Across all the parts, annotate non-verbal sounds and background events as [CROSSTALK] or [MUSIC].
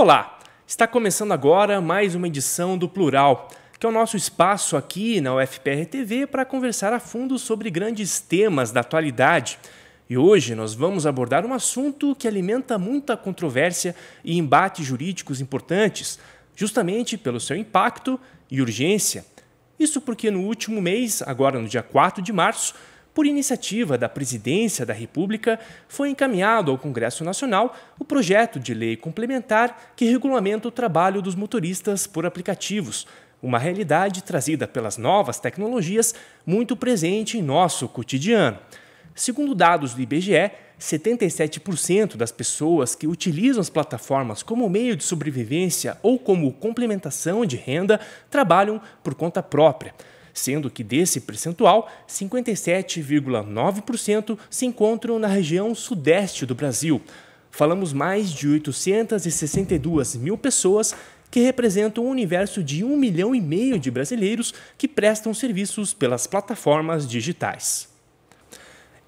Olá, está começando agora mais uma edição do Plural, que é o nosso espaço aqui na UFPR TV para conversar a fundo sobre grandes temas da atualidade. E hoje nós vamos abordar um assunto que alimenta muita controvérsia e embates jurídicos importantes, justamente pelo seu impacto e urgência. Isso porque no último mês, agora no dia 4 de março, por iniciativa da Presidência da República, foi encaminhado ao Congresso Nacional o projeto de lei complementar que regulamenta o trabalho dos motoristas por aplicativos, uma realidade trazida pelas novas tecnologias muito presente em nosso cotidiano. Segundo dados do IBGE, 77% das pessoas que utilizam as plataformas como meio de sobrevivência ou como complementação de renda trabalham por conta própria sendo que desse percentual, 57,9% se encontram na região sudeste do Brasil. Falamos mais de 862 mil pessoas que representam um universo de 1 milhão e meio de brasileiros que prestam serviços pelas plataformas digitais.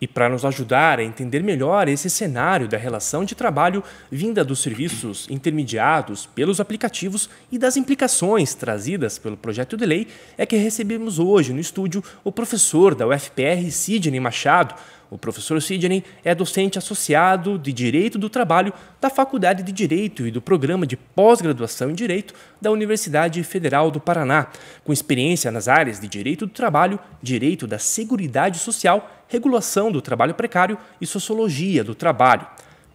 E para nos ajudar a entender melhor esse cenário da relação de trabalho vinda dos serviços intermediados pelos aplicativos e das implicações trazidas pelo projeto de lei, é que recebemos hoje no estúdio o professor da UFPR, Sidney Machado, o professor Sidney é docente associado de Direito do Trabalho da Faculdade de Direito e do Programa de Pós-Graduação em Direito da Universidade Federal do Paraná, com experiência nas áreas de Direito do Trabalho, Direito da Seguridade Social, Regulação do Trabalho Precário e Sociologia do Trabalho.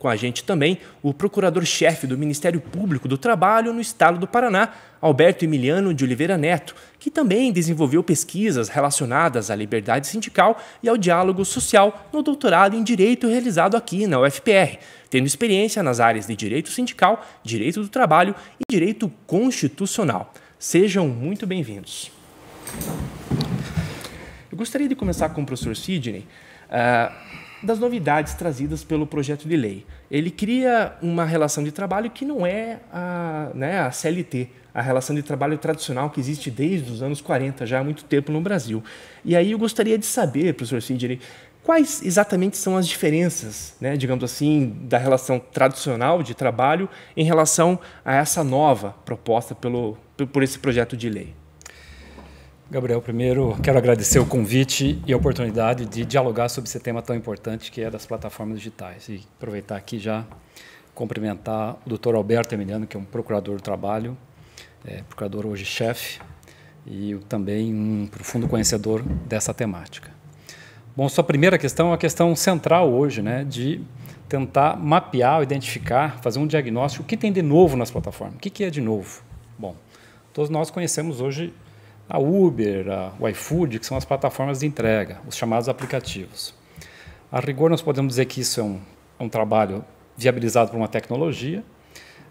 Com a gente também o procurador-chefe do Ministério Público do Trabalho no Estado do Paraná, Alberto Emiliano de Oliveira Neto, que também desenvolveu pesquisas relacionadas à liberdade sindical e ao diálogo social no doutorado em Direito realizado aqui na UFPR, tendo experiência nas áreas de Direito Sindical, Direito do Trabalho e Direito Constitucional. Sejam muito bem-vindos. Eu gostaria de começar com o professor Sidney. Uh, das novidades trazidas pelo projeto de lei ele cria uma relação de trabalho que não é a, né, a CLT, a relação de trabalho tradicional que existe desde os anos 40, já há muito tempo no Brasil. E aí eu gostaria de saber, professor Sidney, quais exatamente são as diferenças, né, digamos assim, da relação tradicional de trabalho em relação a essa nova proposta pelo, por esse projeto de lei? Gabriel, primeiro quero agradecer o convite e a oportunidade de dialogar sobre esse tema tão importante que é das plataformas digitais. E aproveitar aqui já cumprimentar o Dr. Alberto Emiliano, que é um procurador do trabalho, é, procurador hoje chefe e também um profundo conhecedor dessa temática. Bom, sua primeira questão é uma questão central hoje, né, de tentar mapear, identificar, fazer um diagnóstico. O que tem de novo nas plataformas? O que, que é de novo? Bom, todos nós conhecemos hoje a Uber, a, o iFood, que são as plataformas de entrega, os chamados aplicativos. A rigor, nós podemos dizer que isso é um, é um trabalho viabilizado por uma tecnologia,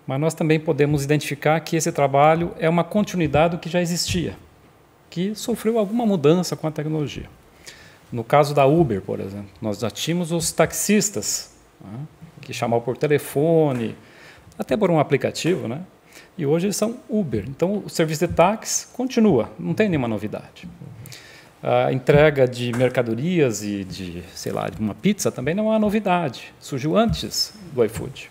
mas nós também podemos identificar que esse trabalho é uma continuidade do que já existia, que sofreu alguma mudança com a tecnologia. No caso da Uber, por exemplo, nós já tínhamos os taxistas, né, que chamavam por telefone, até por um aplicativo, né, e hoje eles são Uber. Então, o serviço de táxi continua, não tem nenhuma novidade. A entrega de mercadorias e de, sei lá, de uma pizza também não é uma novidade. Surgiu antes do iFood.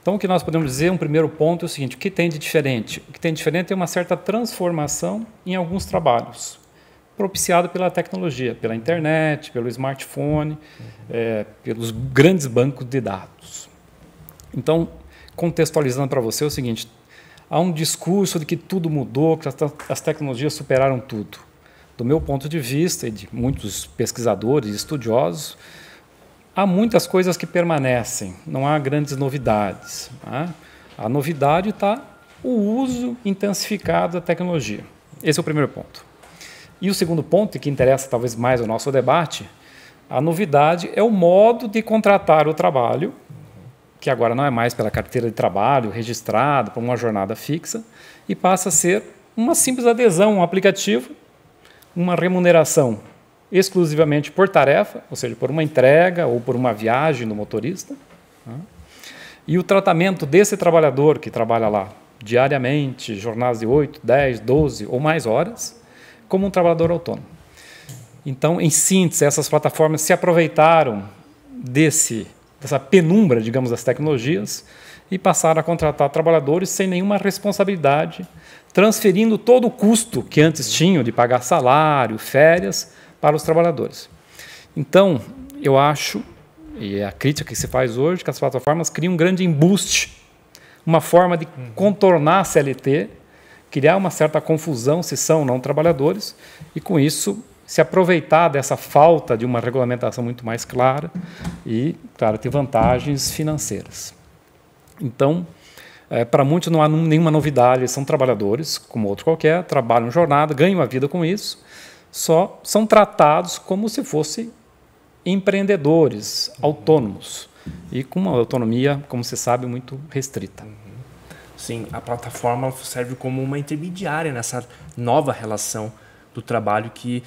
Então, o que nós podemos dizer, um primeiro ponto é o seguinte: o que tem de diferente? O que tem de diferente é uma certa transformação em alguns trabalhos, propiciada pela tecnologia, pela internet, pelo smartphone, uhum. é, pelos grandes bancos de dados. Então, contextualizando para você é o seguinte: há um discurso de que tudo mudou, que as tecnologias superaram tudo. Do meu ponto de vista e de muitos pesquisadores, estudiosos, há muitas coisas que permanecem, não há grandes novidades. Né? A novidade está o uso intensificado da tecnologia. Esse é o primeiro ponto. E o segundo ponto, que interessa talvez mais ao nosso debate, a novidade é o modo de contratar o trabalho que agora não é mais pela carteira de trabalho registrado, por uma jornada fixa, e passa a ser uma simples adesão, um aplicativo, uma remuneração exclusivamente por tarefa, ou seja, por uma entrega ou por uma viagem do motorista. Né? E o tratamento desse trabalhador que trabalha lá diariamente, jornadas de 8, 10, 12 ou mais horas, como um trabalhador autônomo. Então, em síntese, essas plataformas se aproveitaram desse dessa penumbra, digamos, das tecnologias e passaram a contratar trabalhadores sem nenhuma responsabilidade, transferindo todo o custo que antes tinham de pagar salário, férias, para os trabalhadores. Então, eu acho, e é a crítica que se faz hoje, que as plataformas criam um grande embuste, uma forma de uhum. contornar a CLT, criar uma certa confusão se são ou não trabalhadores, e com isso se aproveitar dessa falta de uma regulamentação muito mais clara e, claro, ter vantagens financeiras. Então, é, para muitos não há nenhuma novidade, são trabalhadores, como outro qualquer, trabalham jornada, ganham a vida com isso, só são tratados como se fossem empreendedores autônomos e com uma autonomia, como se sabe, muito restrita. Sim, a plataforma serve como uma intermediária nessa nova relação do trabalho que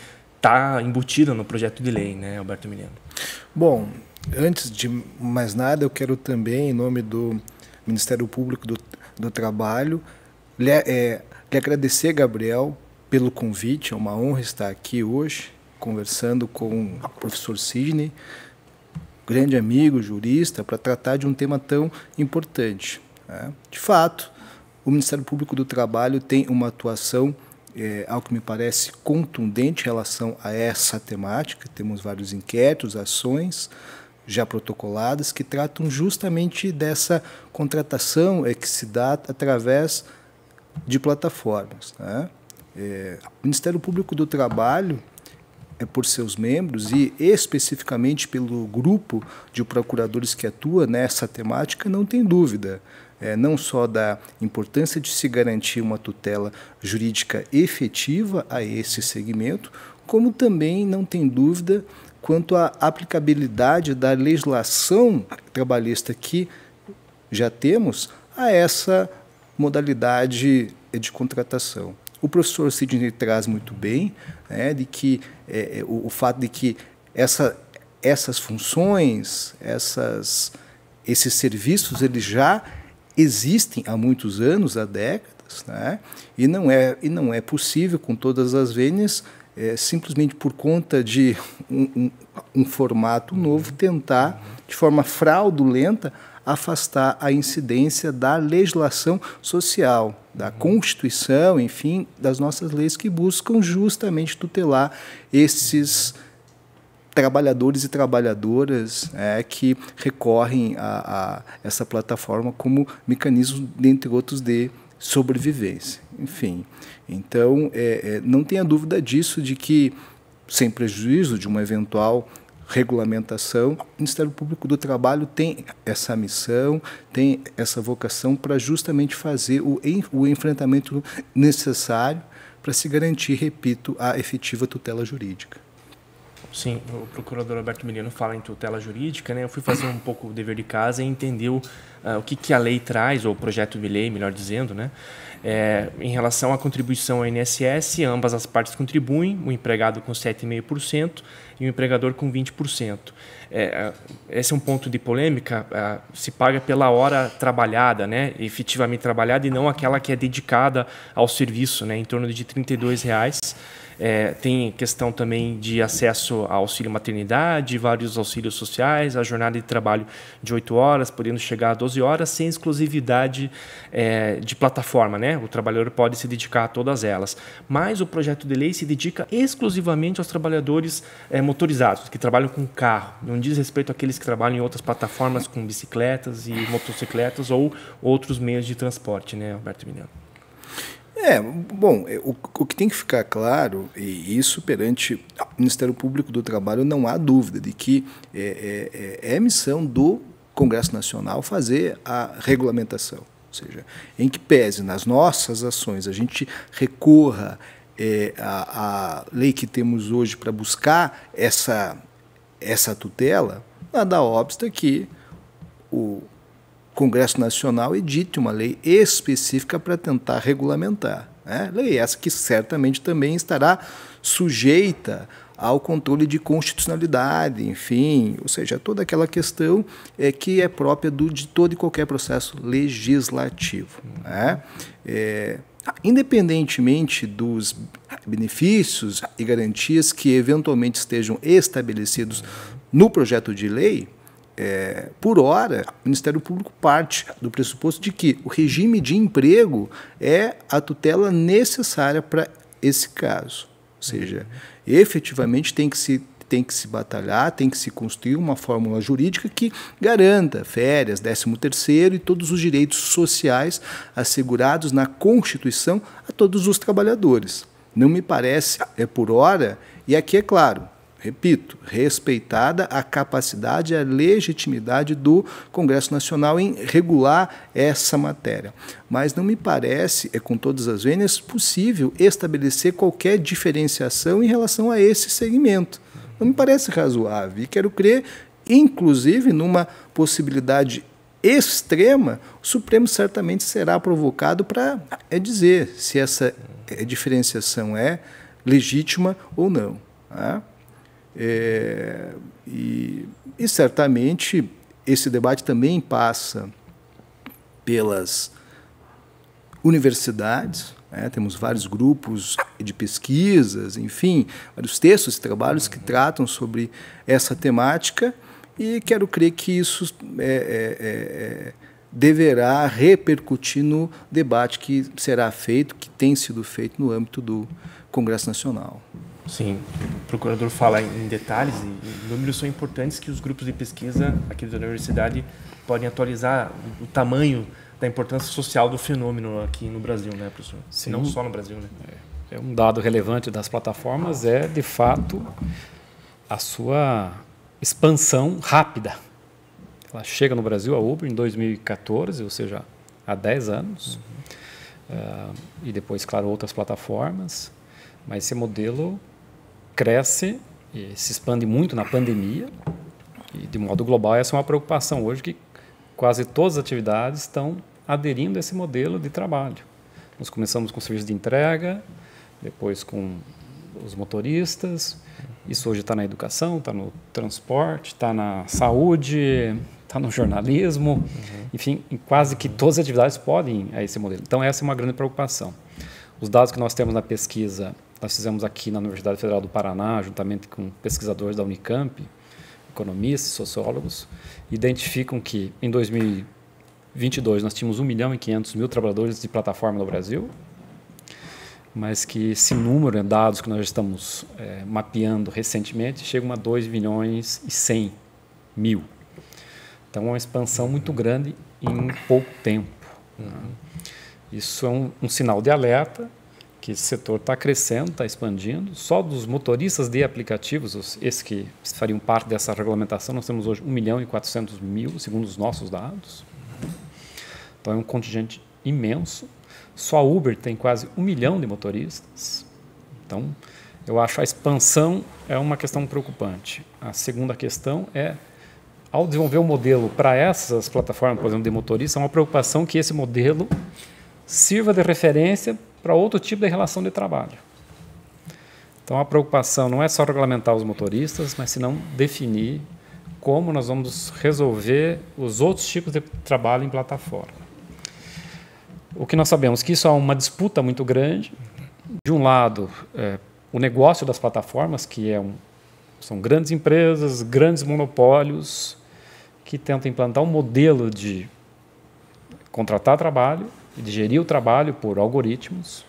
está embutida no projeto de lei, né, Alberto Mineiro? Bom, antes de mais nada, eu quero também, em nome do Ministério Público do, do Trabalho, lhe, é, lhe agradecer, Gabriel, pelo convite. É uma honra estar aqui hoje conversando com o professor Sidney, grande amigo, jurista, para tratar de um tema tão importante. Né? De fato, o Ministério Público do Trabalho tem uma atuação é, ao que me parece, contundente em relação a essa temática. Temos vários inquéritos, ações já protocoladas que tratam justamente dessa contratação é que se dá através de plataformas. Né? É, o Ministério Público do Trabalho, é por seus membros e especificamente pelo grupo de procuradores que atua nessa temática, não tem dúvida é, não só da importância de se garantir uma tutela jurídica efetiva a esse segmento, como também não tem dúvida quanto à aplicabilidade da legislação trabalhista que já temos a essa modalidade de contratação. O professor Sidney traz muito bem né, de que é, é o, o, fato de que essa, essas funções, essas, esses serviços, eles já existem há muitos anos, há décadas, né? e, não é, e não é possível com todas as vênias é, simplesmente por conta de um, um, um formato uhum. novo, tentar, de forma fraudulenta, afastar a incidência da legislação social, da uhum. Constituição, enfim, das nossas leis que buscam justamente tutelar esses trabalhadores e trabalhadoras é, que recorrem a, a essa plataforma como mecanismo, dentre outros, de sobrevivência. Enfim, então é, é, não tenha dúvida disso, de que, sem prejuízo de uma eventual regulamentação, o Ministério Público do Trabalho tem essa missão, tem essa vocação para justamente fazer o, o enfrentamento necessário para se garantir, repito, a efetiva tutela jurídica. Sim, o procurador Alberto Milano fala em tutela jurídica, né? Eu fui fazer um pouco o dever de casa e entendeu o, uh, ah, o que, que a lei traz, ou o projeto de lei, melhor dizendo, né? É, em relação à contribuição ao INSS, ambas as partes contribuem, o empregado com 7,5% e o empregador com 20%. É, eh, ah, esse é um ponto de polêmica, é, se paga pela hora trabalhada, né? efetivamente trabalhada, e não aquela que é dedicada ao serviço, né? em torno de R$ 32,00. É, tem questão também de acesso ao auxílio maternidade, vários auxílios sociais, a jornada de trabalho de 8 horas, podendo chegar a 12 horas, sem exclusividade é, de plataforma. Né? O trabalhador pode se dedicar a todas elas. Mas o projeto de lei se dedica exclusivamente aos trabalhadores é, motorizados, que trabalham com carro. Não diz respeito àqueles que trabalham em outras plataformas, com bicicletas e motocicletas ou outros meios de transporte, né, Alberto Minello? É, bom, é, o, o que tem que ficar claro, e isso perante o Ministério Público do Trabalho, não há dúvida de que é, é, é, é missão do Congresso Nacional fazer a regulamentação. Ou seja, em que pese nas nossas ações a gente recorra é, à, lei que temos hoje para buscar essa, essa tutela, nada obsta que o Congresso Nacional edite uma lei específica para tentar regulamentar. Né? Lei essa que certamente também estará sujeita ao controle de constitucionalidade, enfim, ou seja, toda aquela questão é que é própria do, de todo e qualquer processo legislativo. Né? É, independentemente dos benefícios e garantias que eventualmente estejam estabelecidos no projeto de lei, é, por hora, o Ministério Público parte do pressuposto de que o regime de emprego é a tutela necessária para esse caso. Ou seja, uhum. efetivamente tem que se tem que se batalhar, tem que se construir uma fórmula jurídica que garanta férias, 13 e todos os direitos sociais assegurados na Constituição a todos os trabalhadores. Não me parece é por hora, e aqui é claro, repito, respeitada a capacidade e a legitimidade do Congresso Nacional em regular essa matéria. Mas não me parece, é com todas as vênias, possível estabelecer qualquer diferenciação em relação a esse segmento. Não me parece razoável. E quero crer, inclusive, numa possibilidade extrema, o Supremo certamente será provocado para é dizer se essa é, diferenciação é legítima ou não. Tá? É, e, e, certamente esse debate também passa pelas universidades, né? temos vários grupos de pesquisas, enfim, vários textos e trabalhos que tratam sobre essa temática, e quero crer que isso é, é, é, é deverá repercutir no debate que será feito, que tem sido feito no âmbito do Congresso Nacional. Sim, o procurador fala em detalhes e números são importantes que os grupos de pesquisa aqui da universidade podem atualizar o tamanho da importância social do fenômeno aqui no Brasil, né, professor? Sim. Não só no Brasil, né? É. é um dado relevante das plataformas é, de fato, a sua expansão rápida. Ela chega no Brasil, a Uber, em 2014, ou seja, há 10 anos. Uhum. Uh, e depois, claro, outras plataformas. Mas esse modelo cresce e se expande muito na pandemia. E, de modo global, essa é uma preocupação hoje que quase todas as atividades estão aderindo a esse modelo de trabalho. Nós começamos com o serviço de entrega, depois com os motoristas. Isso hoje está na educação, está no transporte, está na saúde, está no jornalismo. Uhum. Enfim, quase que todas as atividades podem a esse modelo. Então, essa é uma grande preocupação. Os dados que nós temos na pesquisa nós fizemos aqui na Universidade Federal do Paraná, juntamente com pesquisadores da Unicamp, economistas, sociólogos, identificam que em 2022 nós tínhamos 1 milhão e 500 mil trabalhadores de plataforma no Brasil, mas que esse número, né, dados que nós estamos é, mapeando recentemente, chegam a 2 milhões e 100 mil. Então, é uma expansão muito grande em pouco tempo. Né? Uhum. Isso é um, um sinal de alerta que esse setor está crescendo, está expandindo. Só dos motoristas de aplicativos, os, esses que fariam parte dessa regulamentação, nós temos hoje 1 milhão e 400 mil, segundo os nossos dados. Então é um contingente imenso. Só a Uber tem quase 1 milhão de motoristas. Então eu acho a expansão é uma questão preocupante. A segunda questão é ao desenvolver o um modelo para essas plataformas, por exemplo, de motorista, é uma preocupação que esse modelo sirva de referência para outro tipo de relação de trabalho. Então, a preocupação não é só regulamentar os motoristas, mas senão definir como nós vamos resolver os outros tipos de trabalho em plataforma. O que nós sabemos que isso é uma disputa muito grande. De um lado, é, o negócio das plataformas, que é um, são grandes empresas, grandes monopólios, que tentam implantar um modelo de contratar trabalho de gerir o trabalho por algoritmos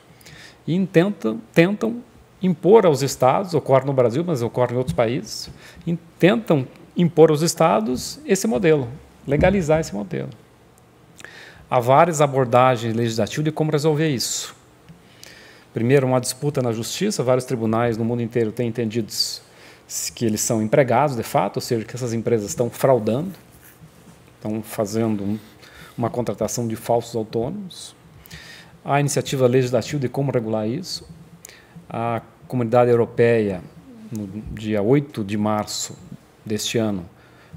e tentam, tentam impor aos estados, ocorre no Brasil, mas ocorre em outros países, tentam impor aos estados esse modelo, legalizar esse modelo. Há várias abordagens legislativas de como resolver isso. Primeiro, uma disputa na justiça, vários tribunais no mundo inteiro têm entendido que eles são empregados de fato, ou seja, que essas empresas estão fraudando, estão fazendo uma contratação de falsos autônomos, a iniciativa legislativa de como regular isso, a comunidade europeia, no dia 8 de março deste ano,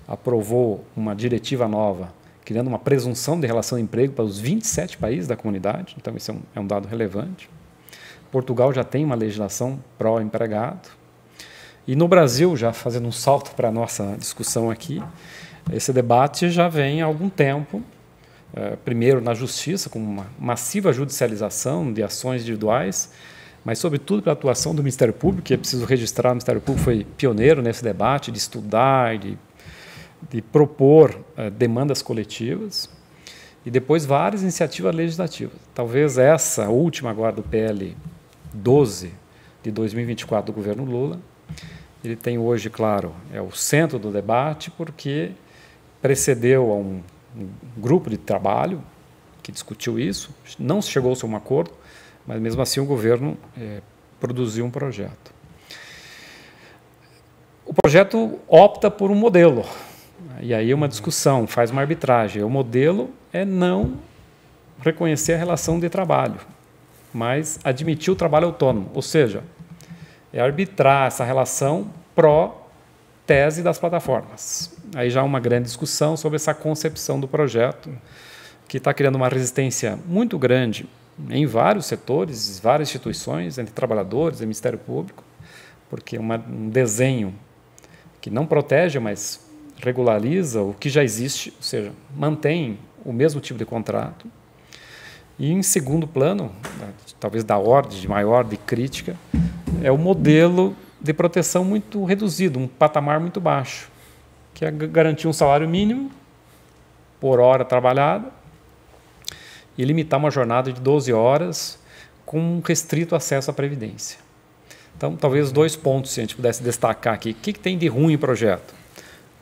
aprovou uma diretiva nova criando uma presunção de relação de emprego para os 27 países da comunidade, então isso é um, é um dado relevante. Portugal já tem uma legislação pró-empregado. E no Brasil, já fazendo um salto para a nossa discussão aqui, esse debate já vem há algum tempo é, primeiro na justiça, com uma massiva judicialização de ações individuais, mas, sobretudo, pela atuação do Ministério Público, que é preciso registrar, o Ministério Público foi pioneiro nesse debate de estudar, de, de propor uh, demandas coletivas, e depois várias iniciativas legislativas. Talvez essa última agora do PL 12 de 2024 do governo Lula, ele tem hoje, claro, é o centro do debate, porque precedeu a um um grupo de trabalho que discutiu isso, não chegou a a um acordo, mas mesmo assim o governo é, produziu um projeto. O projeto opta por um modelo, e aí é uma discussão, faz uma arbitragem. O modelo é não reconhecer a relação de trabalho, mas admitir o trabalho autônomo, ou seja, é arbitrar essa relação pró tese das plataformas. Aí já há uma grande discussão sobre essa concepção do projeto, que está criando uma resistência muito grande em vários setores, várias instituições, entre trabalhadores e Ministério Público, porque um desenho que não protege, mas regulariza o que já existe, ou seja, mantém o mesmo tipo de contrato. E em segundo plano, talvez da ordem de maior de crítica, é o modelo de proteção muito reduzido, um patamar muito baixo, que é garantir um salário mínimo por hora trabalhada e limitar uma jornada de 12 horas com restrito acesso à previdência. Então, talvez dois pontos, se a gente pudesse destacar aqui. O que, que tem de ruim o projeto?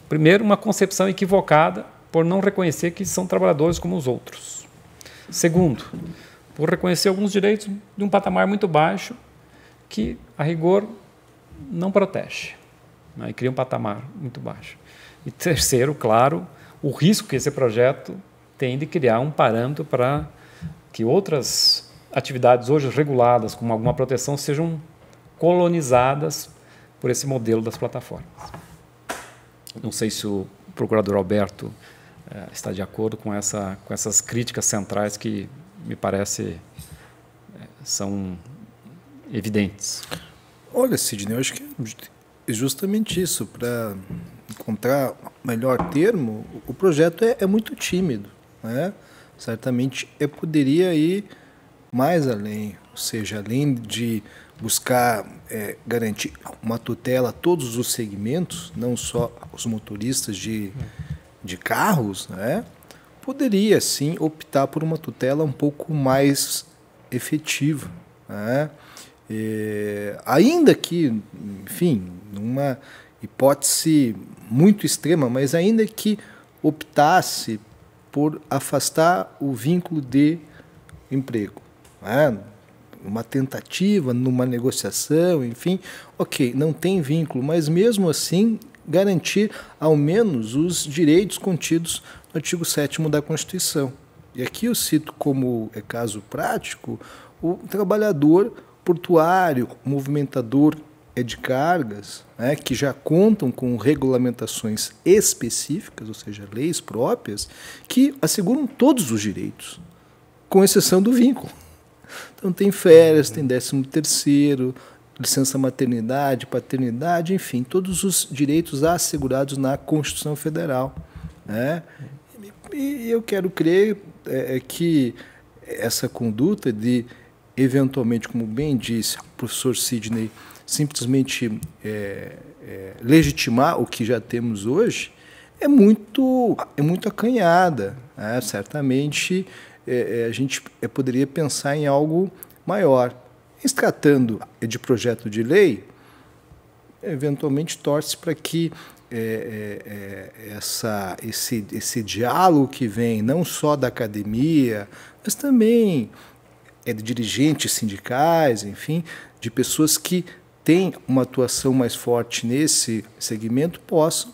Primeiro, uma concepção equivocada por não reconhecer que são trabalhadores como os outros. Segundo, por reconhecer alguns direitos de um patamar muito baixo que, a rigor, não protege né? e cria um patamar muito baixo. E terceiro, claro, o risco que esse projeto tem de criar um parâmetro para que outras atividades hoje reguladas com alguma proteção sejam colonizadas por esse modelo das plataformas. Não sei se o procurador Alberto eh, está de acordo com, essa, com essas críticas centrais que me parece eh, são evidentes. Olha, Sidney, eu acho que é justamente isso. Para encontrar melhor termo, o projeto é, é muito tímido. Né? Certamente é poderia ir mais além, ou seja, além de buscar é, garantir uma tutela a todos os segmentos, não só os motoristas de, de carros, né? poderia sim optar por uma tutela um pouco mais efetiva. Né? É, ainda que, enfim, numa hipótese muito extrema, mas ainda que optasse por afastar o vínculo de emprego, né? uma tentativa, numa negociação, enfim, ok, não tem vínculo, mas mesmo assim garantir ao menos os direitos contidos no artigo 7 da Constituição. E aqui eu cito como é caso prático o trabalhador portuário, movimentador é de cargas, né, que já contam com regulamentações específicas, ou seja, leis próprias, que asseguram todos os direitos, com exceção do vínculo. Então tem férias, tem décimo terceiro, licença maternidade, paternidade, enfim, todos os direitos assegurados na Constituição Federal. Né? E eu quero crer é, é que essa conduta de eventualmente, como bem disse o professor Sidney, simplesmente é, é, legitimar o que já temos hoje, é muito, é muito acanhada. Né? Certamente é, é a gente é, poderia pensar em algo maior. se tratando é, de projeto de lei, eventualmente torce para que é, é, essa, esse, esse diálogo que vem não só da academia, mas também é de dirigentes sindicais, enfim, de pessoas que têm uma atuação mais forte nesse segmento possam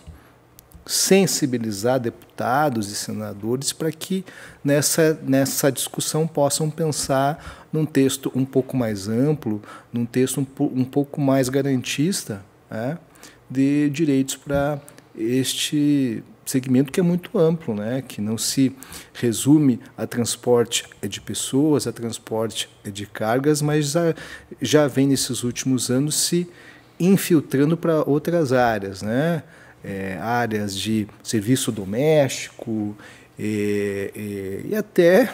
sensibilizar deputados e senadores para que nessa, nessa discussão possam pensar num texto um pouco mais amplo, num texto um, um pouco mais garantista né, de direitos para este segmento que é muito amplo, né? que não se resume a transporte de pessoas, a transporte de cargas, mas já, já vem nesses últimos anos se infiltrando para outras áreas, né? É, áreas de serviço doméstico e, é, e, é, e até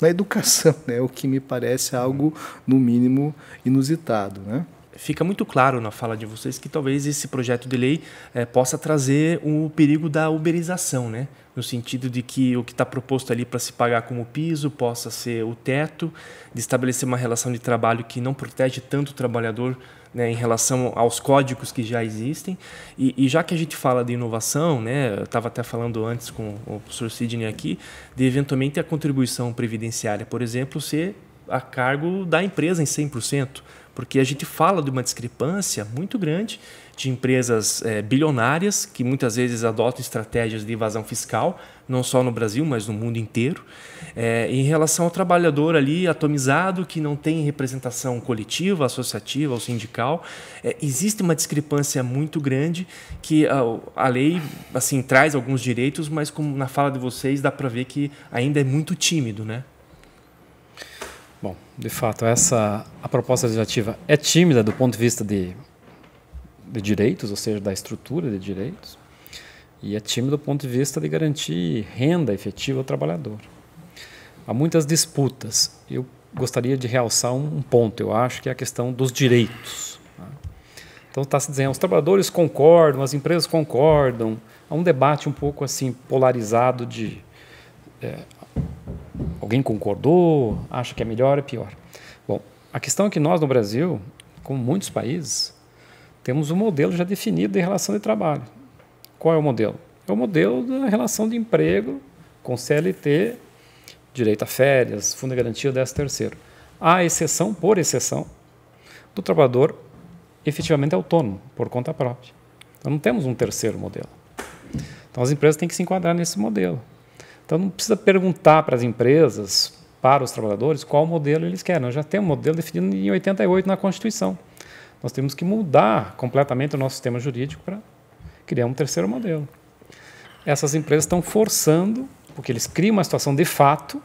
na educação, né? o que me parece algo, no mínimo, inusitado. Né? fica muito claro na fala de vocês que talvez esse projeto de lei é, possa trazer o perigo da uberização, né? no sentido de que o que está proposto ali para se pagar como piso possa ser o teto, de estabelecer uma relação de trabalho que não protege tanto o trabalhador né, em relação aos códigos que já existem. E, e já que a gente fala de inovação, né, eu estava até falando antes com o professor Sidney aqui, de eventualmente a contribuição previdenciária, por exemplo, ser a cargo da empresa em 100% porque a gente fala de uma discrepância muito grande de empresas é, bilionárias que muitas vezes adotam estratégias de evasão fiscal, não só no Brasil, mas no mundo inteiro, é, em relação ao trabalhador ali atomizado que não tem representação coletiva, associativa ou sindical. É, existe uma discrepância muito grande que a, a, lei assim traz alguns direitos, mas como na fala de vocês dá para ver que ainda é muito tímido, né? Bom, de fato, essa a proposta legislativa é tímida do ponto de vista de, de direitos, ou seja, da estrutura de direitos, e é tímida do ponto de vista de garantir renda efetiva ao trabalhador. Há muitas disputas. Eu gostaria de realçar um ponto, eu acho, que é a questão dos direitos. Tá? Então está se dizendo, os trabalhadores concordam, as empresas concordam, há um debate um pouco assim polarizado de é, Alguém concordou? Acha que é melhor ou é pior? Bom, a questão é que nós no Brasil, como muitos países, temos um modelo já definido de relação de trabalho. Qual é o modelo? É o modelo da relação de emprego com CLT, direito a férias, fundo de garantia, 10 terceiro. Há exceção, por exceção, do trabalhador efetivamente autônomo, por conta própria. Então não temos um terceiro modelo. Então as empresas têm que se enquadrar nesse modelo. Então não precisa perguntar para as empresas, para os trabalhadores, qual modelo eles querem. Nós já temos um modelo definido em 88 na Constituição. Nós temos que mudar completamente o nosso sistema jurídico para criar um terceiro modelo. Essas empresas estão forçando, porque eles criam uma situação de fato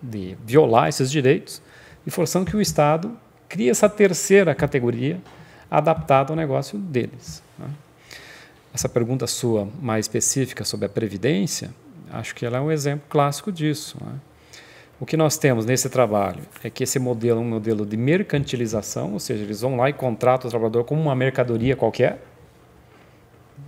de violar esses direitos, e forçando que o Estado crie essa terceira categoria adaptada ao negócio deles. Né? Essa pergunta sua mais específica sobre a previdência, Acho que ela é um exemplo clássico disso. Né? O que nós temos nesse trabalho é que esse modelo é um modelo de mercantilização, ou seja, eles vão lá e contratam o trabalhador como uma mercadoria qualquer.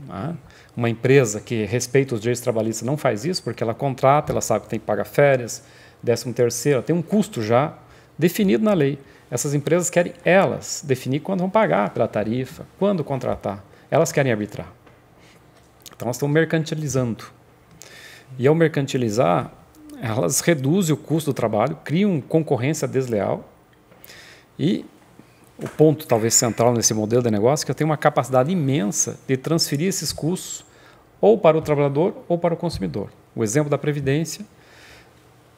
Né? Uma empresa que respeita os direitos trabalhistas não faz isso, porque ela contrata, ela sabe que tem que pagar férias, décimo terceiro, tem um custo já definido na lei. Essas empresas querem elas definir quando vão pagar pela tarifa, quando contratar. Elas querem arbitrar. Então, elas estão mercantilizando e ao mercantilizar, elas reduzem o custo do trabalho, criam concorrência desleal e o ponto talvez central nesse modelo de negócio é que eu tenho uma capacidade imensa de transferir esses custos ou para o trabalhador ou para o consumidor. O exemplo da previdência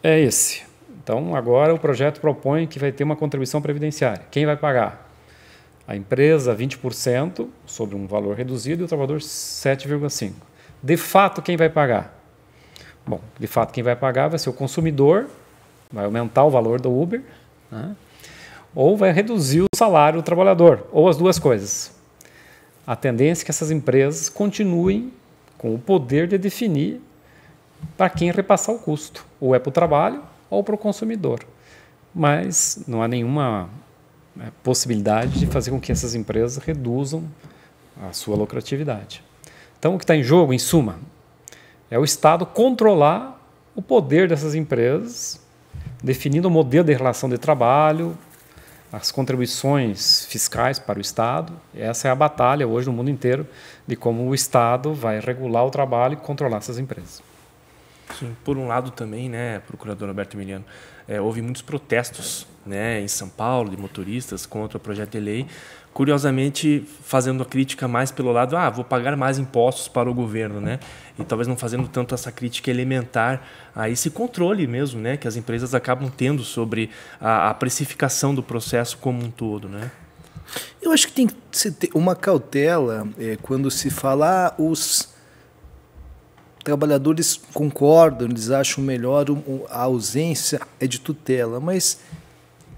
é esse. Então, agora o projeto propõe que vai ter uma contribuição previdenciária. Quem vai pagar? A empresa 20% sobre um valor reduzido e o trabalhador 7,5. De fato, quem vai pagar? Bom, de fato, quem vai pagar vai ser o consumidor, vai aumentar o valor do Uber, né? ou vai reduzir o salário do trabalhador, ou as duas coisas. A tendência é que essas empresas continuem com o poder de definir para quem repassar o custo, ou é para o trabalho ou para o consumidor. Mas não há nenhuma né, possibilidade de fazer com que essas empresas reduzam a sua lucratividade. Então, o que está em jogo, em suma, é o Estado controlar o poder dessas empresas, definindo o modelo de relação de trabalho, as contribuições fiscais para o Estado. Essa é a batalha hoje no mundo inteiro de como o Estado vai regular o trabalho e controlar essas empresas. Sim, por um lado também, né, procurador Alberto Emiliano, é, houve muitos protestos né, em São Paulo de motoristas contra o projeto de lei, curiosamente fazendo a crítica mais pelo lado, ah, vou pagar mais impostos para o governo, né? E talvez não fazendo tanto essa crítica elementar a esse controle mesmo, né? Que as empresas acabam tendo sobre a, a precificação do processo como um todo, né? Eu acho que tem que ter uma cautela é, quando se falar ah, os trabalhadores concordam, eles acham melhor a ausência é de tutela, mas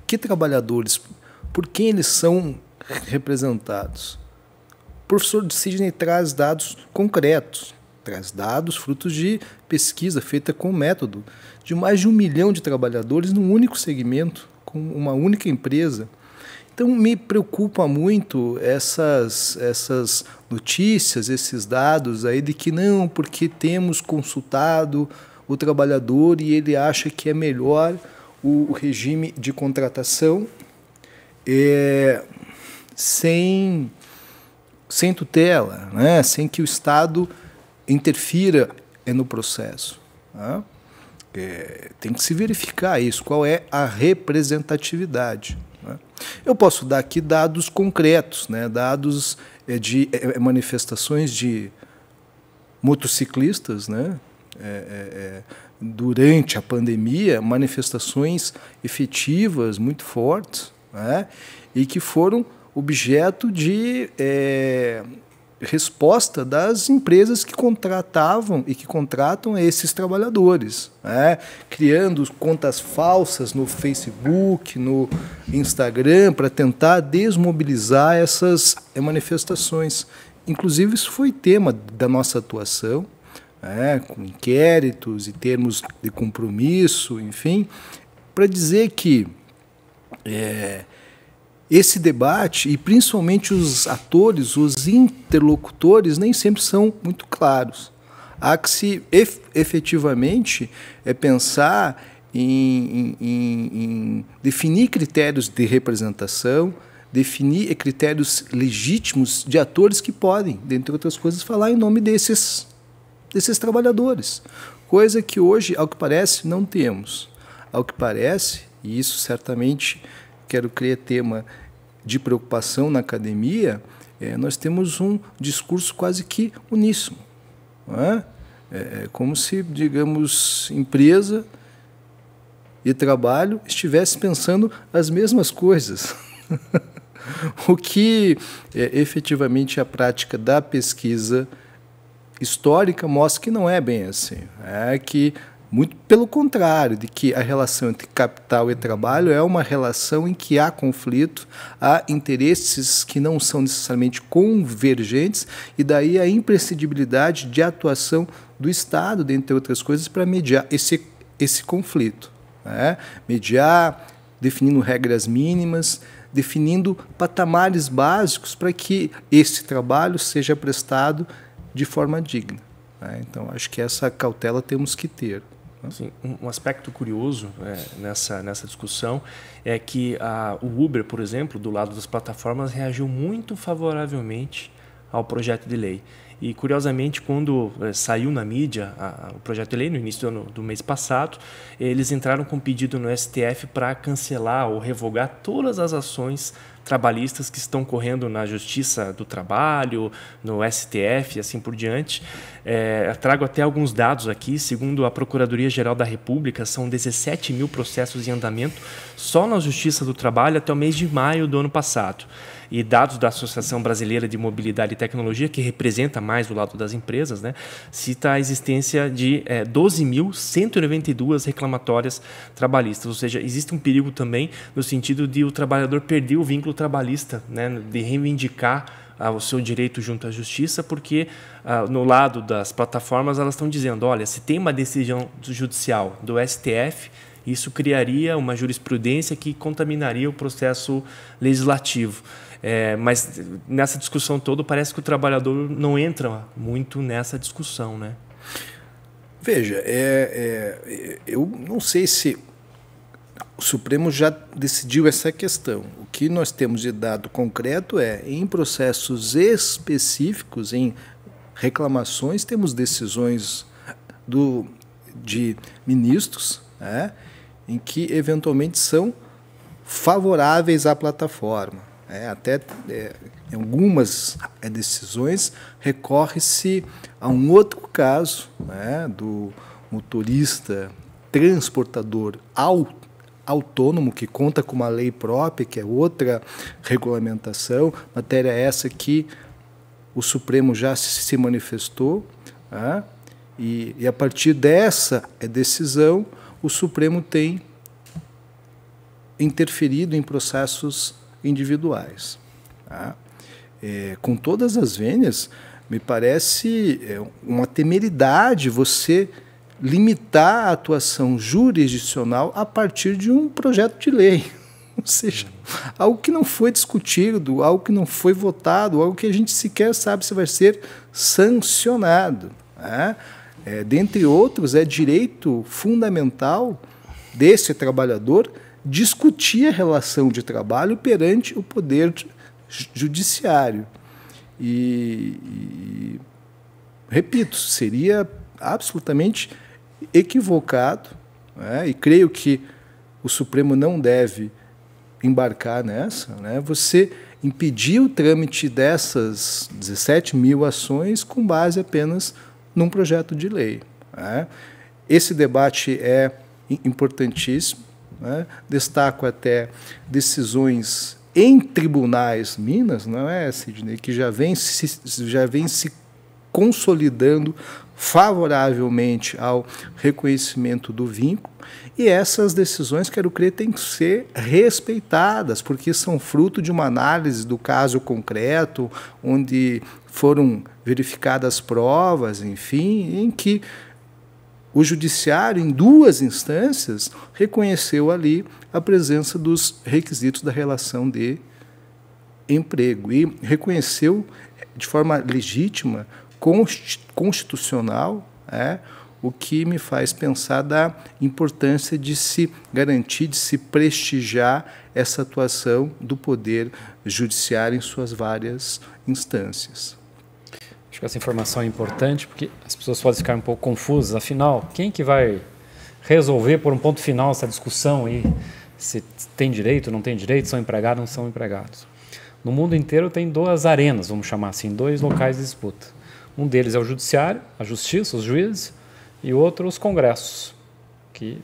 que trabalhadores? Por quem eles são representados. O professor Sidney traz dados concretos, traz dados frutos de pesquisa feita com método de mais de um milhão de trabalhadores num único segmento, com uma única empresa. Então me preocupa muito essas, essas notícias, esses dados aí de que não, porque temos consultado o trabalhador e ele acha que é melhor o regime de contratação. É, sem, sem tutela, né? sem que o Estado interfira no processo. Né? É, tem que se verificar isso, qual é a representatividade. Né? Eu posso dar aqui dados concretos, né? dados é, de é, é manifestações de motociclistas né? É, é, durante a pandemia, manifestações efetivas muito fortes né? e que foram objeto de é, resposta das empresas que contratavam e que contratam esses trabalhadores, né? criando contas falsas no Facebook, no Instagram, para tentar desmobilizar essas é, manifestações. Inclusive, isso foi tema da nossa atuação, né? com inquéritos e termos de compromisso, enfim, para dizer que. É, esse debate, e principalmente os atores, os interlocutores, nem sempre são muito claros. Há que se efetivamente é pensar em, em, em definir critérios de representação, definir critérios legítimos de atores que podem, dentre outras coisas, falar em nome desses, desses trabalhadores. Coisa que hoje, ao que parece, não temos. Ao que parece, e isso certamente quero criar tema de preocupação na academia, é, nós temos um discurso quase que uníssono. É? é? é? como se, digamos, empresa e trabalho estivessem pensando as mesmas coisas. [LAUGHS] o que é, efetivamente a prática da pesquisa histórica mostra que não é bem assim. É que muito pelo contrário, de que a relação entre capital e trabalho é uma relação em que há conflito, há interesses que não são necessariamente convergentes, e daí a imprescindibilidade de atuação do Estado, dentre outras coisas, para mediar esse, esse conflito. Né? Mediar, definindo regras mínimas, definindo patamares básicos para que esse trabalho seja prestado de forma digna. Né? Então, acho que essa cautela temos que ter. Né? Sim, um aspecto curioso é, nessa, nessa discussão é que a, o Uber, por exemplo, do lado das plataformas, reagiu muito favoravelmente ao projeto de lei. E curiosamente, quando é, saiu na mídia a, a, o projeto de lei, no início do, do, mês passado, eles entraram com um pedido no STF para cancelar ou revogar todas as ações trabalhistas que estão correndo na Justiça do Trabalho, no STF e assim por diante. É, trago até alguns dados aqui. Segundo a Procuradoria-Geral da República, são 17 mil processos em andamento só na Justiça do Trabalho até o mês de maio do ano passado e dados da Associação Brasileira de Mobilidade e Tecnologia, que representa mais o lado das empresas, né, cita a existência de é, 12.192 reclamatórias trabalhistas. Ou seja, existe um perigo também no sentido de o trabalhador perder o vínculo trabalhista, né, de reivindicar ah, o seu direito junto à justiça, porque uh, no lado das plataformas elas estão dizendo, olha, se tem uma decisão judicial do STF, isso criaria uma jurisprudência que contaminaria o processo legislativo. É, mas nessa discussão toda, parece que o trabalhador não entra muito nessa discussão, né? Veja, é, é, eu não sei se o Supremo já decidiu essa questão. O que nós temos de dado concreto é, em processos específicos, em reclamações, temos decisões do, de ministros né, em que eventualmente são favoráveis à plataforma. É, até é, em algumas é, decisões recorre-se a um outro caso né, do motorista transportador autônomo que conta com uma lei própria, que é outra regulamentação, matéria essa que o Supremo já se manifestou, né, e, e a partir dessa é, decisão o Supremo tem interferido em processos individuais. Tá? É, com todas as vênias, me parece é, uma temeridade você limitar a atuação jurisdicional a partir de um projeto de lei. [LAUGHS] Ou seja, algo que não foi discutido, algo que não foi votado, algo que a gente sequer sabe se vai ser sancionado. Né? É, dentre outros, é direito fundamental desse trabalhador discutir a relação de trabalho perante o poder judiciário. E, e repito, seria absolutamente equivocado, né? e creio que o Supremo não deve embarcar nessa, né? você impedir o trâmite dessas 17 mil ações com base apenas num projeto de lei. Né? Esse debate é importantíssimo. Né? Destaco até decisões em tribunais minas, não é, Sidney, que já vem se, já vem se consolidando favoravelmente ao reconhecimento do vínculo. E essas decisões, quero crer, têm que ser respeitadas, porque são fruto de uma análise do caso concreto, onde foram verificadas provas, enfim, em que o judiciário, em duas instâncias, reconheceu ali a presença dos requisitos da relação de emprego e reconheceu de forma legítima, constitucional, é, o que me faz pensar da importância de se garantir, de se prestigiar essa atuação do poder judiciário em suas várias instâncias. Acho que essa informação é importante porque as pessoas podem ficar um pouco confusas. Afinal, quem que vai resolver por um ponto final essa discussão aí? Se tem direito, não tem direito, são empregados, não são empregados. No mundo inteiro tem duas arenas, vamos chamar assim, dois locais de disputa. Um deles é o judiciário, a justiça, os juízes, e outro os congressos, que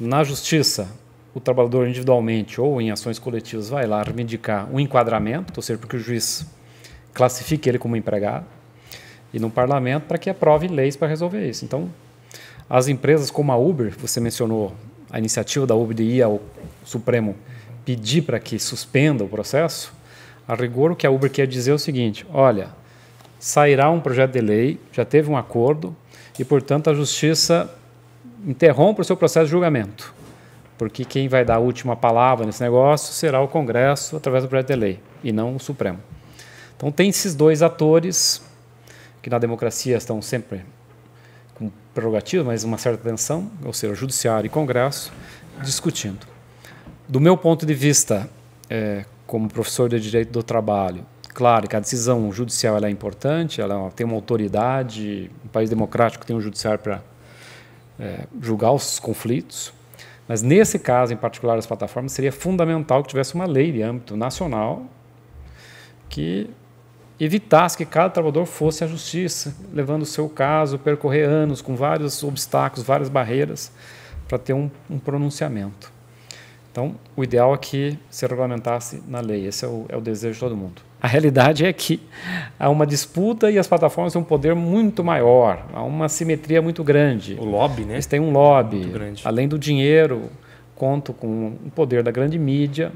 na justiça o trabalhador individualmente ou em ações coletivas vai lá reivindicar um enquadramento, ou seja, porque o juiz classifique ele como empregado, e no parlamento para que aprove leis para resolver isso. Então, as empresas como a Uber, você mencionou a iniciativa da Uber de ir ao Supremo pedir para que suspenda o processo, a rigor o que a Uber quer dizer é o seguinte, olha, sairá um projeto de lei, já teve um acordo e, portanto, a justiça interrompe o seu processo de julgamento, porque quem vai dar a última palavra nesse negócio será o Congresso através do projeto de lei e não o Supremo. Então tem esses dois atores que na democracia estão sempre com prerrogativa, mas uma certa tensão, ou seja, o judiciário e o congresso, discutindo. Do meu ponto de vista, é, como professor de direito do trabalho, claro que a decisão judicial é importante, ela é tem uma autoridade, um país democrático tem um judiciário para é, julgar os conflitos, mas nesse caso, em particular, as plataformas, seria fundamental que tivesse uma lei de âmbito nacional que evitasse que cada trabalhador fosse à justiça, levando o seu caso, percorrer anos com vários obstáculos, várias barreiras, para ter um, um, pronunciamento. Então, o ideal é que se regulamentasse na lei, esse é o, é o desejo de todo mundo. A realidade é que há uma disputa e as plataformas têm um poder muito maior, há uma simetria muito grande. O lobby, né? Eles têm um lobby. Além do dinheiro, conto com o poder da grande mídia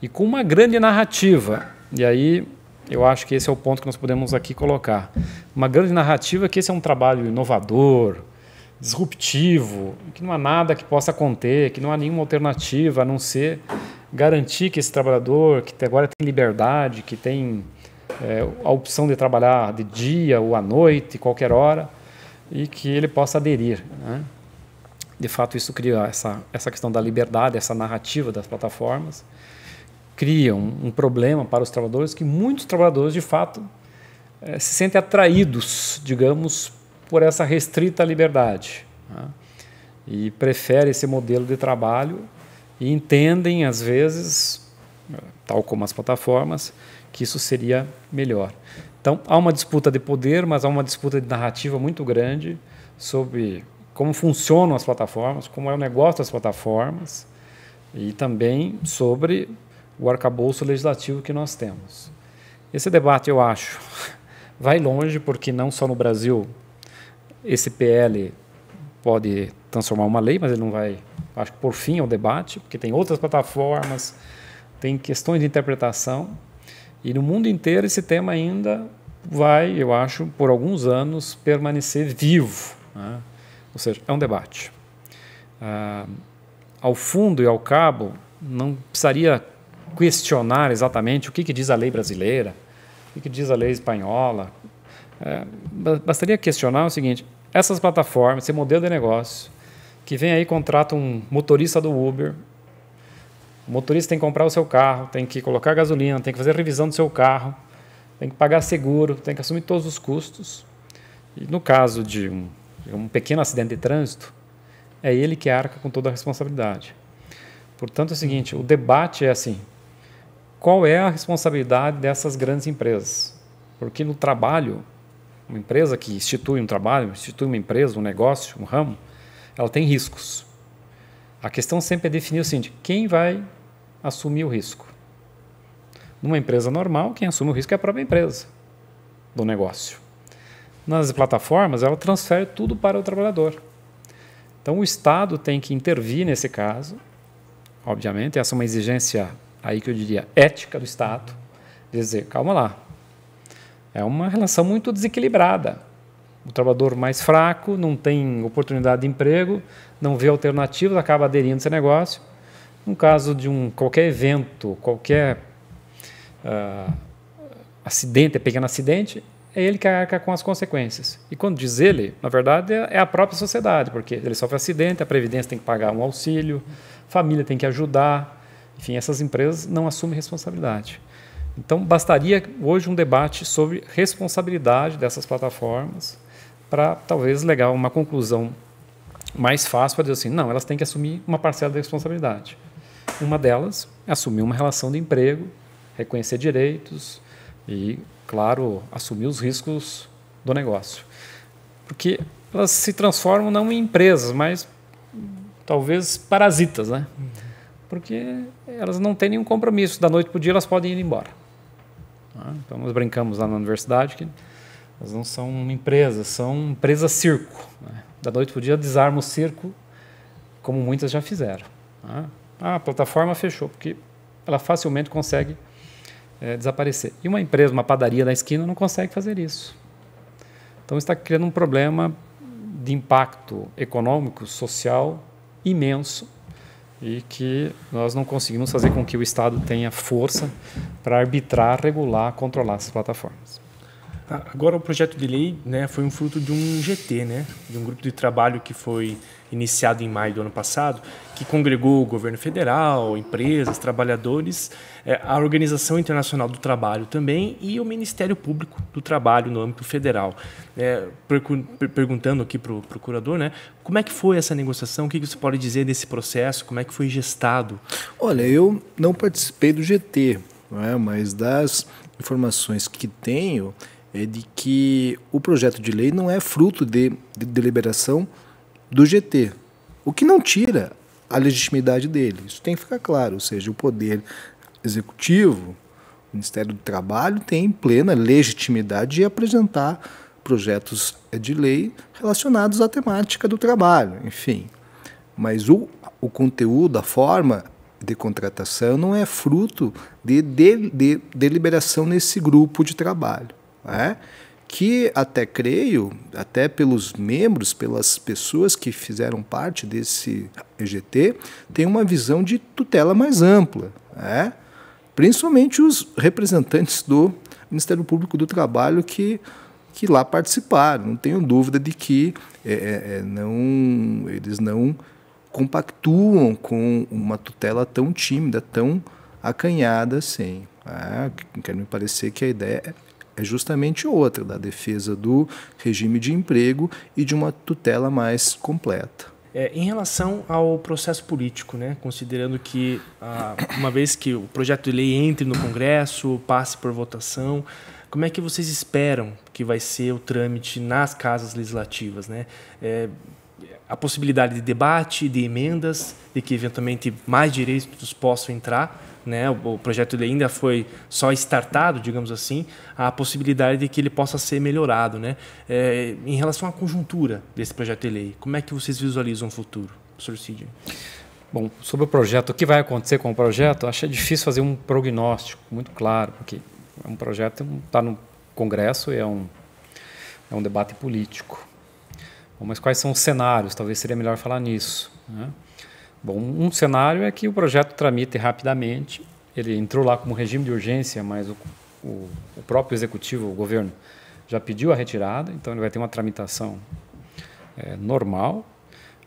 e com uma grande narrativa. E aí eu acho que esse é o ponto que nós podemos aqui colocar. Uma grande narrativa é que esse é um trabalho inovador, disruptivo, que não há nada que possa conter, que não há nenhuma alternativa a não ser garantir que esse trabalhador, que agora tem liberdade, que tem é, a opção de trabalhar de dia ou à noite, qualquer hora, e que ele possa aderir. Né? De fato, isso cria essa, essa questão da liberdade, essa narrativa das plataformas, cria um, um problema para os trabalhadores que muitos trabalhadores, de fato, é, se sentem atraídos, digamos, por essa restrita liberdade. Né? E preferem esse modelo de trabalho e entendem, às vezes, tal como as plataformas, que isso seria melhor. Então, há uma disputa de poder, mas há uma disputa de narrativa muito grande sobre como funcionam as plataformas, como é o negócio das plataformas e também sobre o arcabouço legislativo que nós temos. Esse debate, eu acho, [LAUGHS] vai longe, porque não só no Brasil esse PL pode transformar uma lei, mas ele não vai, acho que por fim ao debate, porque tem outras plataformas, tem questões de interpretação, e no mundo inteiro esse tema ainda vai, eu acho, por alguns anos permanecer vivo. Né? Ou seja, é um debate. Ah, ao fundo e ao cabo, não precisaria questionar exatamente o que, que diz a lei brasileira, o que, que diz a lei espanhola. É, bastaria questionar o seguinte: essas plataformas, esse modelo de negócio, que vem aí contrata um motorista do Uber, o motorista tem que comprar o seu carro, tem que colocar gasolina, tem que fazer revisão do seu carro, tem que pagar seguro, tem que assumir todos os custos. E no caso de um, de um pequeno acidente de trânsito, é ele que arca com toda a responsabilidade. Portanto, é o seguinte: o debate é assim: qual é a responsabilidade dessas grandes empresas. Porque no trabalho, uma empresa que institui um trabalho, institui uma empresa, um negócio, um ramo, ela tem riscos. A questão sempre é definir o seguinte: quem vai assumir o risco? Numa empresa normal, quem assume o risco é a própria empresa do negócio. Nas plataformas, ela transfere tudo para o trabalhador. Então, o Estado tem que intervir nesse caso, obviamente, essa é uma exigência aí que eu diria ética do Estado, dizer, calma lá, é uma relação muito desequilibrada. O trabalhador mais fraco não tem oportunidade de emprego, não vê alternativas, acaba aderindo a esse negócio. No caso de um qualquer evento, qualquer uh, acidente, pequeno acidente, é ele que arca com as consequências. E quando diz ele, na verdade, é a própria sociedade, porque ele sofre acidente, a Previdência tem que pagar um auxílio, família tem que ajudar, enfim, essas empresas não assumem responsabilidade. Então, bastaria hoje um debate sobre responsabilidade dessas plataformas para talvez legar uma conclusão mais fácil para dizer assim, não, elas têm que assumir uma parcela da responsabilidade. Uma delas é assumir uma relação de emprego, reconhecer direitos e, claro, assumir os riscos do negócio. Porque elas se transformam não em empresas, mas talvez parasitas, né? Uhum porque elas não têm nenhum compromisso. Da noite para o dia elas podem ir embora. Ah, então nós brincamos lá na universidade que elas não são uma empresa são empresa circo. Né? Da noite para o dia desarma o circo, como muitas já fizeram. Ah, a plataforma fechou, porque ela facilmente consegue é, desaparecer. E uma empresa, uma padaria da esquina, não consegue fazer isso. Então está criando um problema de impacto econômico, social imenso e que nós não conseguimos fazer com que o Estado tenha força para arbitrar, regular, controlar essas plataformas. Tá, agora o projeto de lei né, foi um fruto de um GT, né, de um grupo de trabalho que foi iniciado em maio do ano passado que congregou o governo federal, empresas, trabalhadores, é, a Organização Internacional do Trabalho também e o Ministério Público do Trabalho no âmbito federal. É, perguntando aqui para o procurador, né, como é que foi essa negociação? O que você pode dizer desse processo? Como é que foi gestado? Olha, eu não participei do GT, é? mas das informações que tenho é de que o projeto de lei não é fruto de, de deliberação do GT, o que não tira a legitimidade dele. Isso tem que ficar claro, ou seja, o poder executivo, o Ministério do Trabalho, tem plena legitimidade de apresentar projetos de lei relacionados à temática do trabalho, enfim. Mas o, o conteúdo, a forma de contratação não é fruto de, de, de deliberação nesse grupo de trabalho. Não é? que até creio, até pelos membros, pelas pessoas que fizeram parte desse EGT, tem uma visão de tutela mais ampla, né? principalmente os representantes do Ministério Público do Trabalho que, que lá participaram. Não tenho dúvida de que é, é, é não, eles não compactuam com uma tutela tão tímida, tão acanhada assim. Ah, né? quero me parecer que a ideia é justamente outra, da defesa do regime de emprego e de uma tutela mais completa. É, em relação ao processo político, né, considerando que ah, uma vez que o projeto de lei entre no Congresso, passe por votação, como é que vocês esperam que vai ser o trâmite nas casas legislativas? Né? É, a possibilidade de debate, de emendas, de que eventualmente mais direitos possam entrar. Né? O, o projeto ainda foi só startado, digamos assim, a possibilidade de que ele possa ser melhorado. Né? É, em relação à conjuntura desse projeto de lei, como é que vocês visualizam o futuro, professor Cid? Bom, sobre o projeto, o que vai acontecer com o projeto, acho é difícil fazer um prognóstico muito claro, porque é um projeto está no Congresso, é um, é um debate político. Bom, mas quais são os cenários? Talvez seria melhor falar nisso. Né? Bom, um cenário é que o projeto tramite rapidamente. Ele entrou lá como regime de urgência, mas o, o, o próprio executivo, o governo, já pediu a retirada, então ele vai ter uma tramitação é, normal.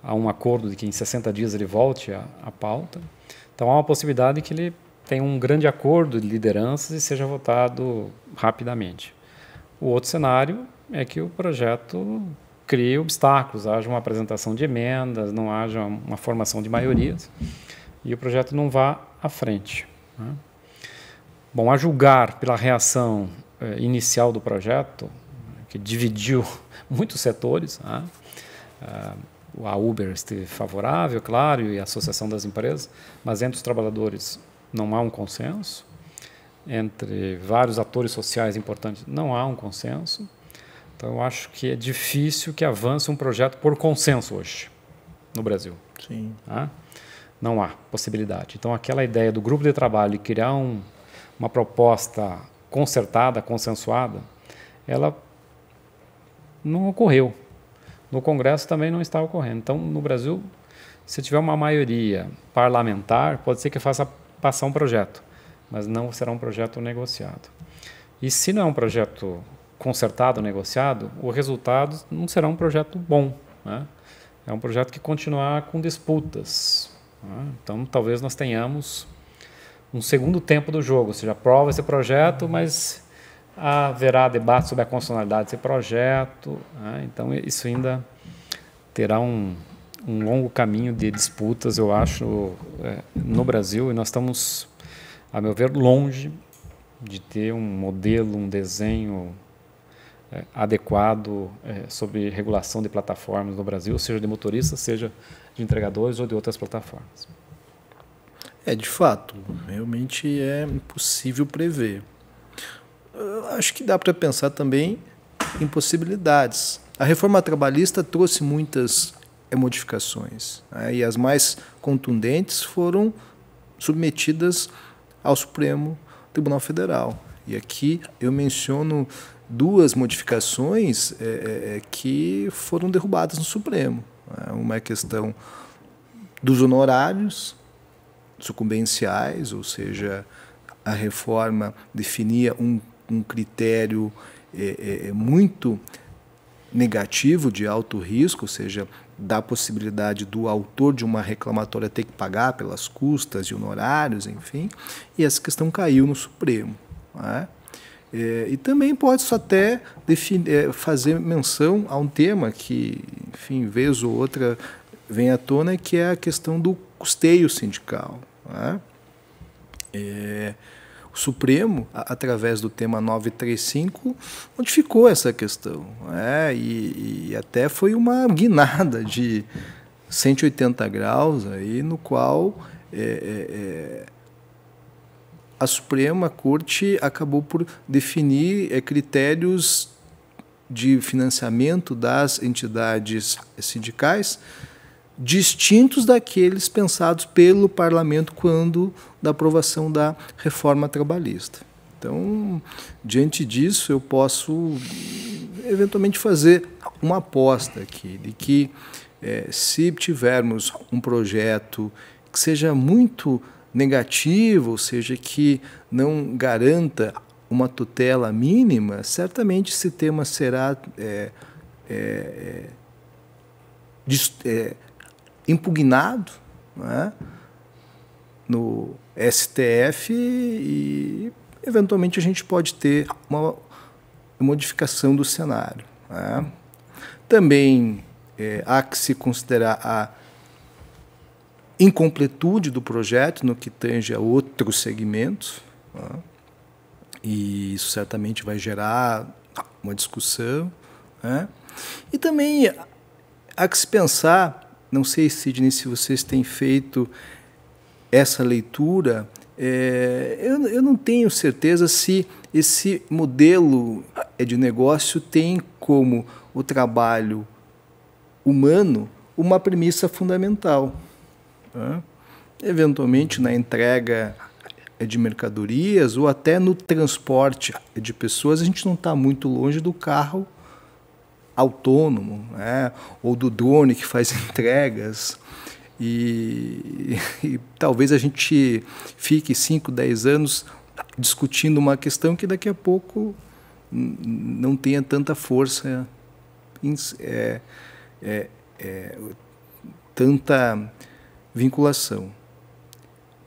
Há um acordo de que em 60 dias ele volte à pauta. Então há uma possibilidade que ele tenha um grande acordo de lideranças e seja votado rapidamente. O outro cenário é que o projeto crie obstáculos, haja uma apresentação de emendas, não haja uma formação de maiorias e o projeto não vá à frente. Né? Bom, a julgar pela reação eh, inicial do projeto, que dividiu [LAUGHS] muitos setores, né? Eh, a Uber esteve favorável, claro, e a Associação das Empresas, mas entre os trabalhadores não há um consenso, entre vários atores sociais importantes não há um consenso. Então, eu acho que é difícil que avance um projeto por consenso hoje no Brasil. Sim. Ah, Não há possibilidade. Então, aquela ideia do grupo de trabalho criar um, uma proposta consertada, consensuada, ela não ocorreu. No Congresso também não está ocorrendo. Então, no Brasil, se tiver uma maioria parlamentar, pode ser que faça passar um projeto, mas não será um projeto negociado. E se não é um projeto consertado, negociado, o resultado não será um projeto bom. Né? É um projeto que continuar com disputas. Né? Então, talvez nós tenhamos um segundo tempo do jogo, ou seja, aprova esse projeto, mas haverá debate sobre a constitucionalidade desse projeto. Né? Então, isso ainda terá um, um longo caminho de disputas, eu acho, é, no Brasil, e nós estamos, a meu ver, longe de ter um modelo, um desenho é, adequado é, sobre regulação de plataformas no Brasil, seja de motoristas, seja de entregadores ou de outras plataformas. É, de fato, realmente é impossível prever. Eu acho que dá para pensar também em possibilidades. A reforma trabalhista trouxe muitas modificações, né, e as mais contundentes foram submetidas ao Supremo Tribunal Federal. E aqui eu menciono duas modificações é, é, é, que foram derrubadas no Supremo. É, uma é a questão dos honorários sucumbenciais, ou seja, a reforma definia um, um critério é, é muito negativo de alto risco, ou seja, da possibilidade do autor de uma reclamatória ter que pagar pelas custas e honorários, enfim, e essa questão caiu no Supremo. Não é? É, e também pode até definir, é, fazer menção a um tema que, enfim, vez ou outra vem à tona, que é a questão do custeio sindical. Né? É, o Supremo, através do tema 935, modificou essa questão. Né? E, e até foi uma guinada de 180 graus, aí, no qual é, é, é a Suprema Corte acabou por definir é, critérios de financiamento das entidades sindicais distintos daqueles pensados pelo parlamento quando da aprovação da reforma trabalhista. Então, diante disso, eu posso eventualmente fazer uma aposta aqui de que é, se tivermos um projeto que seja muito negativo, ou seja, que não garanta uma tutela mínima, certamente esse tema será é, é, é, é impugnado né, no STF e, eventualmente, a gente pode ter uma modificação do cenário. Né. Também é, há que se considerar a incompletude do projeto no que tange a outros segmentos. Né? E isso certamente vai gerar uma discussão. Né? E também há que se pensar, não sei, Sidney, se vocês têm feito essa leitura, é, eu, eu não tenho certeza se esse modelo de negócio tem como o trabalho humano uma premissa fundamental. Eventualmente na entrega de mercadorias ou até no transporte de pessoas, a gente não está muito longe do carro autônomo né? ou do drone que faz [LAUGHS] entregas. E, e, talvez a gente fique 5, 10 anos discutindo uma questão que daqui a pouco não tenha tanta força, é, é, é, tanta vinculação.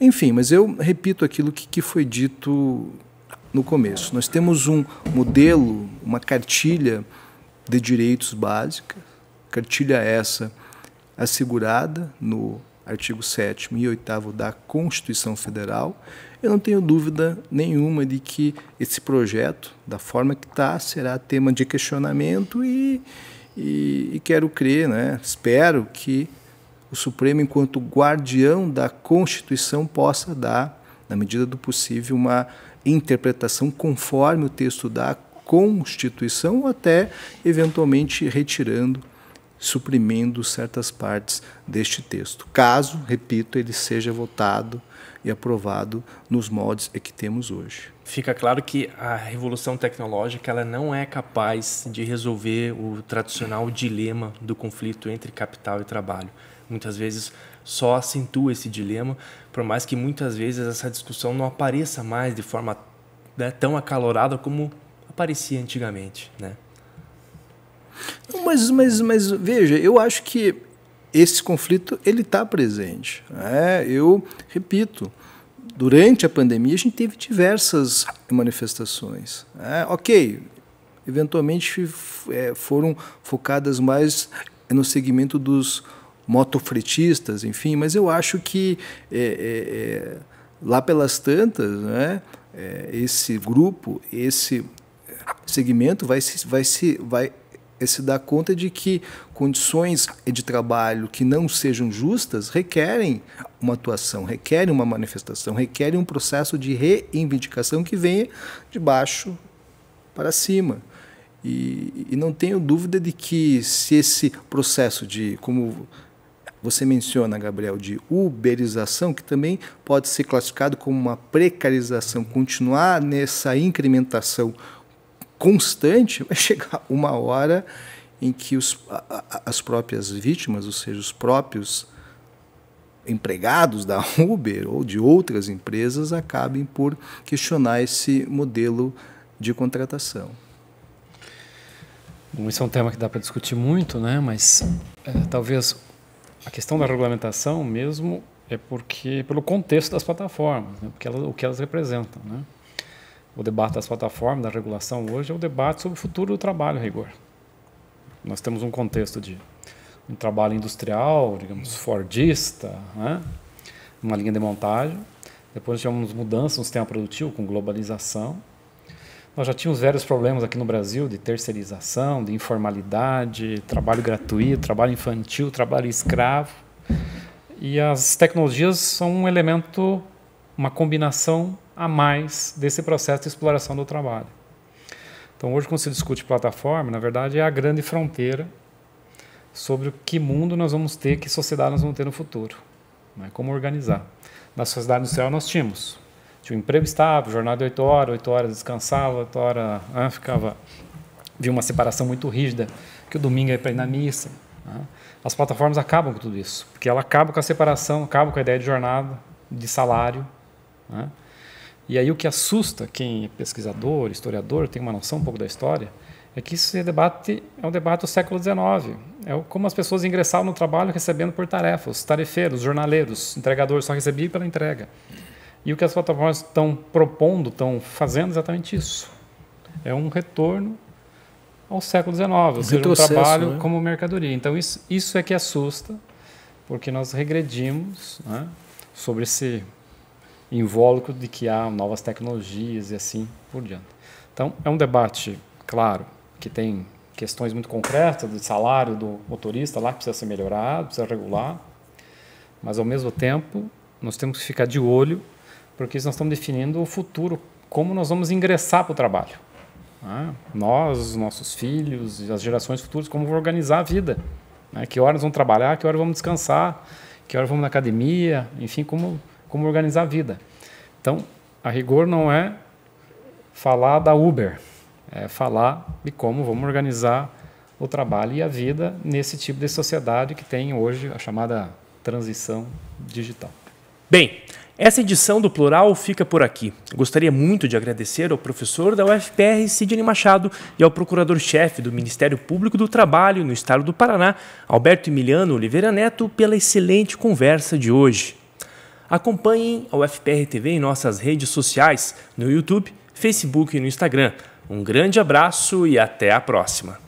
Enfim, mas eu repito aquilo que, que foi dito no começo. Nós temos um modelo, uma cartilha de direitos básica, cartilha essa assegurada no artigo 7 e 8 da Constituição Federal. Eu não tenho dúvida nenhuma de que esse projeto, da forma que está, será tema de questionamento e, e, e quero crer, né? espero que o Supremo, enquanto guardião da Constituição, possa dar, na medida do possível, uma interpretação conforme o texto da Constituição, ou até, eventualmente, retirando, suprimindo certas partes deste texto. Caso, repito, ele seja votado e aprovado nos modos que temos hoje. Fica claro que a revolução tecnológica ela não é capaz de resolver o tradicional dilema do conflito entre capital e trabalho. Muitas vezes só acentua esse dilema, por mais que muitas vezes essa discussão não apareça mais de forma né, tão acalorada como aparecia antigamente, né? Mas, mas, mas veja, eu acho que esse conflito ele está presente. Né? Eu repito, durante a pandemia a gente teve diversas manifestações. Né? Ok, eventualmente é, foram focadas mais no segmento dos motofretistas, enfim, mas eu acho que é, é, é lá pelas tantas, né, é, esse grupo, esse segmento vai se, vai se, vai se dar conta de que condições de trabalho que não sejam justas requerem uma atuação, requerem uma manifestação, requerem um processo de reivindicação que venha de baixo para cima. E, e não tenho dúvida de que se esse processo de, como você menciona, Gabriel, de uberização, que também pode ser classificado como uma precarização. Continuar nessa incrementação constante vai [LAUGHS] chegar uma hora em que os, as próprias vítimas, ou seja, os próprios empregados da [LAUGHS] Uber ou de outras empresas, acabem por questionar esse modelo de contratação. Bom, esse é um tema que dá para discutir muito, né? mas é, talvez a questão da regulamentação mesmo é porque pelo contexto das plataformas, né? porque elas, o que elas representam, né? O debate das plataformas, da regulação hoje é o debate sobre o futuro do trabalho, rigor. Nós temos um contexto de um trabalho industrial, digamos, fordista, né? uma linha de montagem. Depois tivemos mudanças no sistema produtivo com globalização. Nós já tínhamos vários problemas aqui no Brasil de terceirização, de informalidade, trabalho gratuito, trabalho infantil, trabalho escravo. E as tecnologias são um elemento, uma combinação a mais desse processo de exploração do trabalho. Então, hoje, quando se discute plataforma, na verdade é a grande fronteira sobre o que mundo nós vamos ter, que sociedade nós vamos ter no futuro, né? como organizar. Na sociedade industrial, nós tínhamos tinha um emprego estável, jornada de 8 horas, 8 horas descansava, 8 horas ah, ficava. Havia uma separação muito rígida, que o domingo é para ir na missa. Né. As plataformas acabam com tudo isso, porque ela acaba com a separação, acaba com a ideia de jornada, de salário. Né. E aí o que assusta quem é pesquisador, historiador, tem uma noção um pouco da história, é que esse é debate é um debate do século XIX. É como as pessoas ingressavam no trabalho recebendo por tarefas, tarefeiros, jornaleiros, entregadores só recebiam pela entrega. E o que as plataformas estão propondo, estão fazendo é exatamente isso. É um retorno ao século XIX, ou seja, um trabalho né? como mercadoria. Então, isso, isso é que assusta, porque nós regredimos né, sobre esse invólucro de que há novas tecnologias e assim por diante. Então, é um debate, claro, que tem questões muito concretas do salário do motorista lá que precisa ser melhorado, precisa regular, mas, ao mesmo tempo, nós temos que ficar de olho porque nós estamos definindo o futuro, como nós vamos ingressar para o trabalho. Né? Nós, nossos filhos, as gerações futuras, como vão organizar a vida. Né? Que horas vão trabalhar, que horas vamos descansar, que horas vamos na academia, enfim, como, como organizar a vida. Então, a rigor não é falar da Uber, é falar de como vamos organizar o trabalho e a vida nesse tipo de sociedade que tem hoje a chamada transição digital. Bem, essa edição do Plural fica por aqui. Gostaria muito de agradecer ao professor da UFPR, Sidney Machado, e ao procurador-chefe do Ministério Público do Trabalho no Estado do Paraná, Alberto Emiliano Oliveira Neto, pela excelente conversa de hoje. Acompanhem a UFPR TV em nossas redes sociais, no YouTube, Facebook e no Instagram. Um grande abraço e até a próxima!